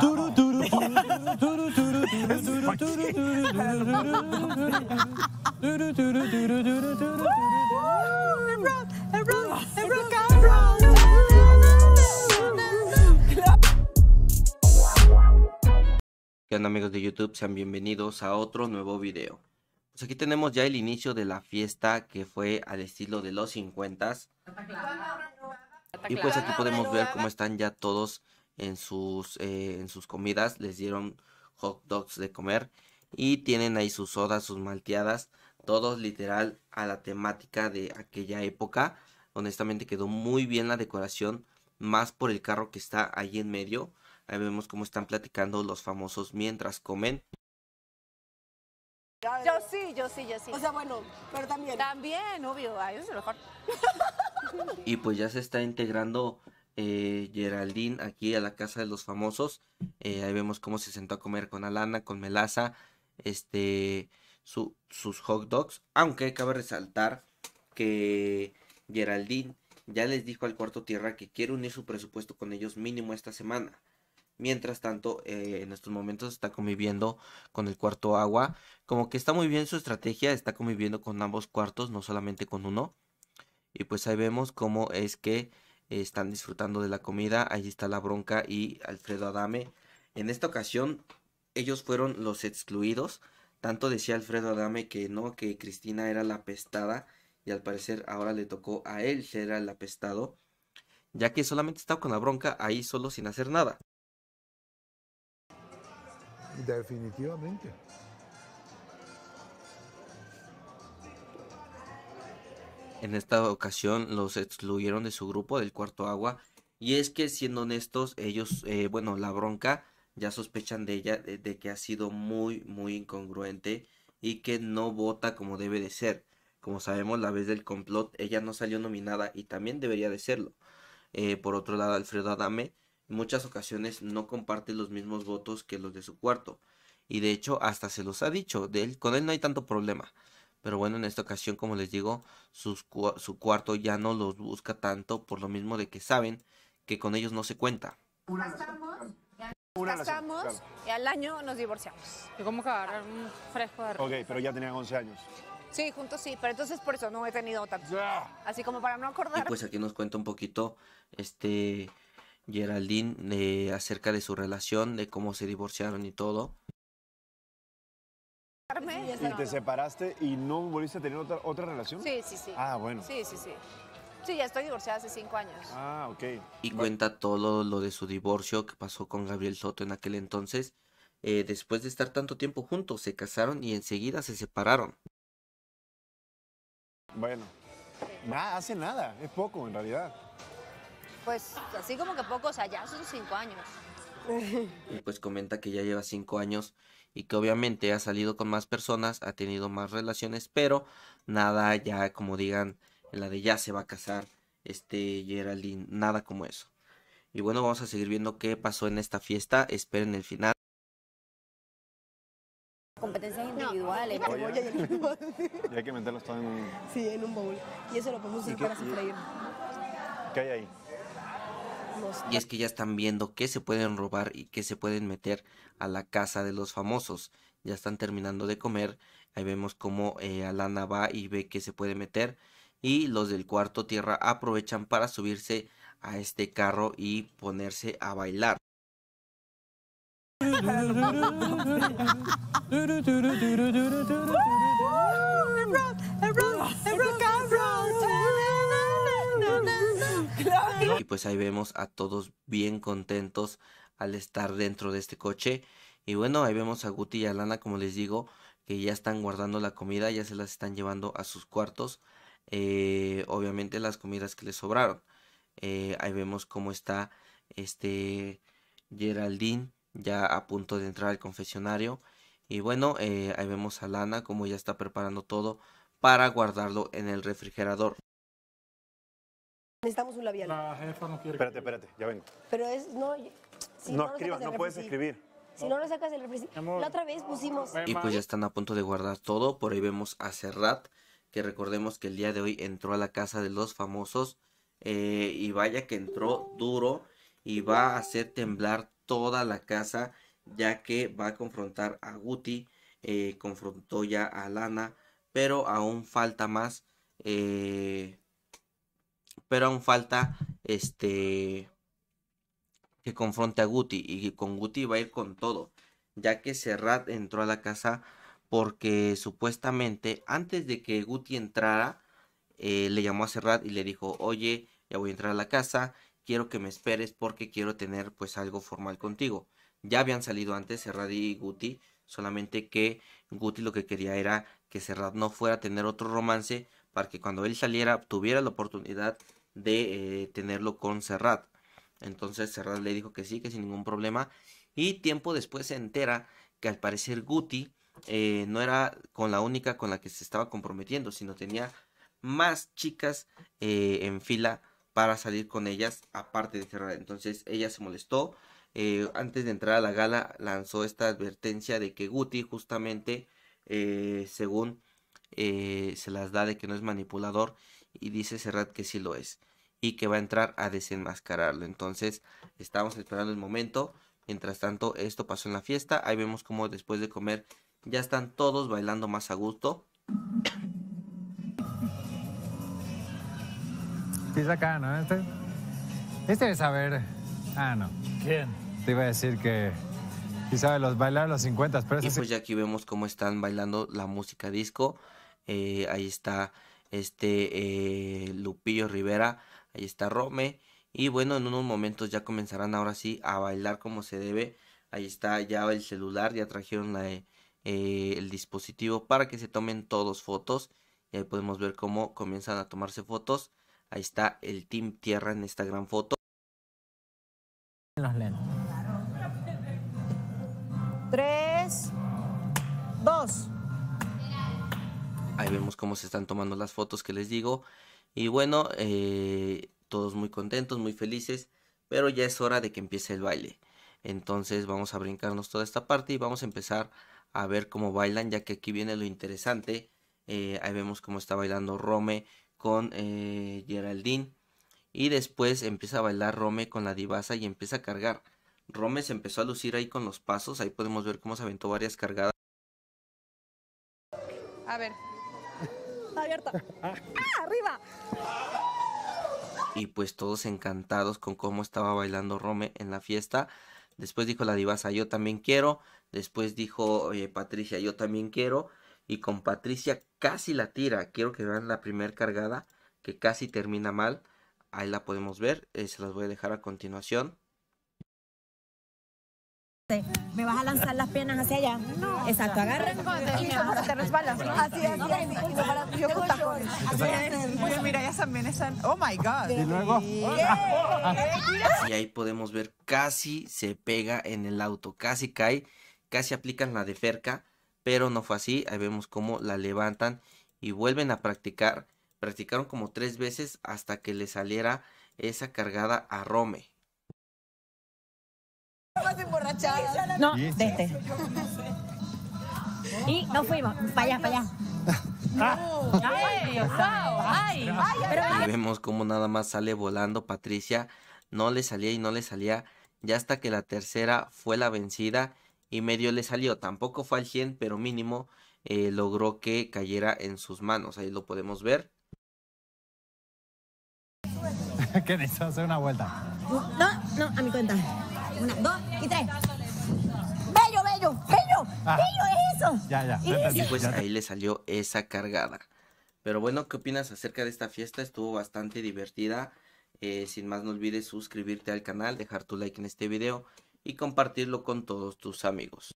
¿Qué onda amigos de YouTube? Sean bienvenidos a otro nuevo video. Pues aquí tenemos ya el inicio de la fiesta que fue al estilo de los 50 Y pues aquí podemos ver cómo están ya todos en sus, eh, en sus comidas, les dieron hot dogs de comer y tienen ahí sus sodas, sus malteadas, todos literal a la temática de aquella época. Honestamente quedó muy bien la decoración, más por el carro que está ahí en medio. Ahí vemos cómo están platicando los famosos mientras comen. Yo sí, yo sí, yo sí. O sea, bueno, pero también. También, obvio, mejor. y pues ya se está integrando eh, Geraldine aquí a la casa de los famosos. Eh, ahí vemos cómo se sentó a comer con Alana, con Melaza, este, sus hot dogs. Aunque cabe resaltar que Geraldine ya les dijo al cuarto tierra que quiere unir su presupuesto con ellos mínimo esta semana. Mientras tanto, eh, en estos momentos está conviviendo con el cuarto agua. Como que está muy bien su estrategia, está conviviendo con ambos cuartos, no solamente con uno. Y pues ahí vemos cómo es que están disfrutando de la comida. Ahí está La Bronca y Alfredo Adame. En esta ocasión, ellos fueron los excluidos. Tanto decía Alfredo Adame que no, que Cristina era la apestada. Y al parecer ahora le tocó a él ser el apestado. Ya que solamente estaba con la bronca ahí solo sin hacer nada. Definitivamente. En esta ocasión los excluyeron de su grupo del cuarto agua. Y es que siendo honestos, ellos, eh, bueno, la bronca ya sospechan de ella, de, que ha sido muy, muy incongruente y que no vota como debe de ser. Como sabemos, la vez del complot, ella no salió nominada y también debería de serlo. Eh, por otro lado, Alfredo Adame en muchas ocasiones no comparte los mismos votos que los de su cuarto. Y de hecho, hasta se los ha dicho, de él, con él no hay tanto problema. Pero bueno, en esta ocasión, como les digo, sus, su cuarto ya no los busca tanto por lo mismo de que saben que con ellos no se cuenta. Gastamos, y al año nos divorciamos. ¿Y cómo que un fresco de Ok, pero ya tenían 11 años. Sí, juntos sí, pero entonces por eso no he tenido tanto. Así como para no acordar. Y pues aquí nos cuenta un poquito este Geraldine eh, acerca de su relación, de cómo se divorciaron y todo. ¿Y te separaste y no volviste a tener otra, otra relación? Sí, sí, sí. Ah, bueno. Sí, sí, sí. Sí, ya estoy divorciada hace cinco años. Ah, ok. Y cuenta todo lo, de su divorcio que pasó con Gabriel Soto en aquel entonces. Eh, después de estar tanto tiempo juntos, se casaron y enseguida se separaron. Bueno, nada, hace nada, es poco en realidad. Pues así como que poco, o sea, ya son cinco años. y pues comenta que ya lleva cinco años y que obviamente ha salido con más personas, ha tenido más relaciones, pero nada ya como digan en la de ya se va a casar este Geraldine, nada como eso. Y bueno, vamos a seguir viendo qué pasó en esta fiesta, esperen el final. Competencias individuales. hay que meterlos todo en un... Sí, en un bowl. Y eso lo podemos ¿Qué hay ahí? Y es que ya están viendo qué se pueden robar y qué se pueden meter a la casa de los famosos. Ya están terminando de comer. Ahí vemos cómo eh, Alana va y ve qué se puede meter. Y los del cuarto tierra aprovechan para subirse a este carro y ponerse a bailar. Y pues ahí vemos a todos bien contentos al estar dentro de este coche. Y bueno, ahí vemos a Guti y a Lana, como les digo, que ya están guardando la comida, ya se las están llevando a sus cuartos. Eh, obviamente las comidas que les sobraron. Eh, ahí vemos cómo está este Geraldine ya a punto de entrar al confesionario. Y bueno, eh, ahí vemos a Lana como ya está preparando todo para guardarlo en el refrigerador. Necesitamos un labial. La no Espérate, espérate, ya vengo. Pero es. No, no, escribas, no puedes escribir. Si no, lo sacas del refresco La otra vez pusimos. Y pues ya están a punto de guardar todo. Por ahí vemos a Serrat, que recordemos que el día de hoy entró a la casa de los famosos. Eh, y vaya que entró duro y va a hacer temblar toda la casa, ya que va a confrontar a Guti. Eh, confrontó ya a Lana, pero aún falta más. Eh, pero aún falta este que confronte a Guti y con Guti va a ir con todo, ya que Serrat entró a la casa porque supuestamente antes de que Guti entrara eh, le llamó a Serrat y le dijo, oye, ya voy a entrar a la casa, quiero que me esperes porque quiero tener pues algo formal contigo. Ya habían salido antes Serrat y Guti, solamente que Guti lo que quería era que Serrat no fuera a tener otro romance para que cuando él saliera tuviera la oportunidad de eh, tenerlo con Serrat. Entonces Serrat le dijo que sí, que sin ningún problema. Y tiempo después se entera que al parecer Guti eh, no era con la única con la que se estaba comprometiendo, sino tenía más chicas eh, en fila para salir con ellas, aparte de Serrat. Entonces ella se molestó. antes de entrar a la gala lanzó esta advertencia de que Guti justamente, según eh, se las da de que no es manipulador y dice Serrat que sí lo es y que va a entrar a desenmascararlo. Entonces estamos esperando el momento. Mientras tanto, esto pasó en la fiesta. Ahí vemos como después de comer ya están todos bailando más a gusto. Sí, es acá, ¿no? Este, este saber. Ah, no. ¿Quién? Te iba a decir que sí sabe los bailar los 50, pero... Y pues ya aquí vemos cómo están bailando la música disco. Eh, ahí está este eh, Lupillo Rivera, ahí está Rome. Y bueno, en unos momentos ya comenzarán ahora sí a bailar como se debe. Ahí está ya el celular, ya trajeron eh, el dispositivo para que se tomen todos fotos. Y ahí podemos ver cómo comienzan a tomarse fotos. Ahí está el Team Tierra en esta gran foto. Los lentes. Tres, dos vemos cómo se están tomando las fotos que les digo. Y bueno, eh, todos muy contentos, muy felices. Pero ya es hora de que empiece el baile. Entonces vamos a brincarnos toda esta parte y vamos a empezar a ver cómo bailan, ya que aquí viene lo interesante. Eh, ahí vemos cómo está bailando Rome con eh, Geraldine. Y después empieza a bailar Rome con la divasa y empieza a cargar. Rome se empezó a lucir ahí con los pasos. Ahí podemos ver cómo se aventó varias cargadas. A ver, abierta. ¡Ah, arriba! Y pues todos encantados con cómo estaba bailando Rome en la fiesta. Después dijo la divasa, yo también quiero. Después dijo Patricia, yo también quiero. Y con Patricia casi la tira. Quiero que vean la primer cargada que casi termina mal. Ahí la podemos ver. Eh, se las voy a dejar a continuación. Me vas a lanzar las piernas hacia allá. No. Exacto, agarra. Y te resbalas. Así, así, yo con tacones. mira, ya también están. Oh my God. ¡Ah! Y ahí podemos ver, casi se pega en el auto, casi cae, casi aplican la de cerca, pero no fue así. Ahí vemos cómo la levantan y vuelven a practicar. Practicaron como tres veces hasta que le saliera esa cargada a Rome. Más No, de este. Y nos fuimos, para allá, para ah. Ay, ay, Vemos como nada más sale volando Patricia, no le salía y no le salía, ya hasta que la tercera fue la vencida y medio le salió, tampoco fue al 100, pero mínimo eh, logró que cayera en sus manos, ahí lo podemos ver. ¿Qué necesito hacer una vuelta? No, no, a mi cuenta. Una, dos y tres. Bello, bello, bello, ah. bello eso. y pues, pues ahí le salió esa cargada. Pero bueno, ¿qué opinas acerca de esta fiesta? Estuvo bastante divertida. Eh, sin más, no olvides suscribirte al canal, dejar tu like en este video y compartirlo con todos tus amigos.